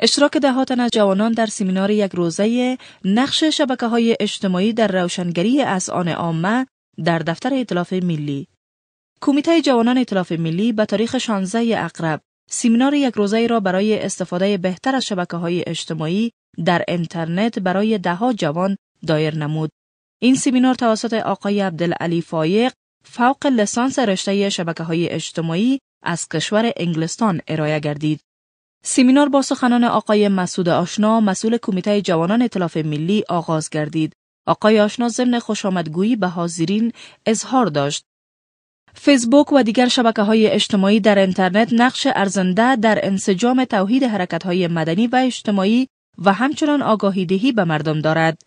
اشتراک ده از جوانان در سیمینار یک روزه نقش شبکه های اجتماعی در روشنگری از آن عامه در دفتر اطلاف ملی کمیته جوانان اطلاف ملی به تاریخ 16 اقرب سیمینار یک روزه را برای استفاده بهتر از شبکه های اجتماعی در اینترنت برای دهها جوان دایر نمود. این سیمینار توسط آقای عبدالعلی فایق فوق لسانس رشته شبکه های اجتماعی از کشور انگلستان ارائه گردید. سیمینار با سخنان آقای مسعود آشنا مسئول کمیته جوانان اطلاف ملی آغاز گردید. آقای آشنا ضمن خوشامدگویی به حاضرین اظهار داشت. فیسبوک و دیگر شبکه های اجتماعی در اینترنت نقش ارزنده در انسجام توحید حرکت های مدنی و اجتماعی و همچنان آگاهی دهی به مردم دارد.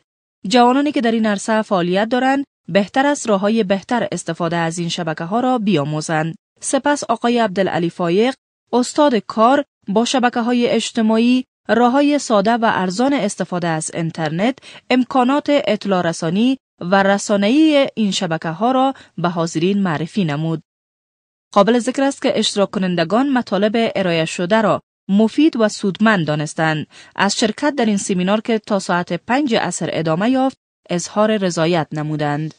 جوانانی که در این عرصه فعالیت دارند بهتر است راه های بهتر استفاده از این شبکه ها را بیاموزند. سپس آقای عبدالعلی فایق استاد کار با شبکه های اجتماعی راه های ساده و ارزان استفاده از اینترنت امکانات اطلاع رسانی و رسانه‌ای این شبکه ها را به حاضرین معرفی نمود. قابل ذکر است که اشتراک کنندگان مطالب ارائه شده را مفید و سودمند دانستند. از شرکت در این سیمینار که تا ساعت 5 اثر ادامه یافت، اظهار رضایت نمودند.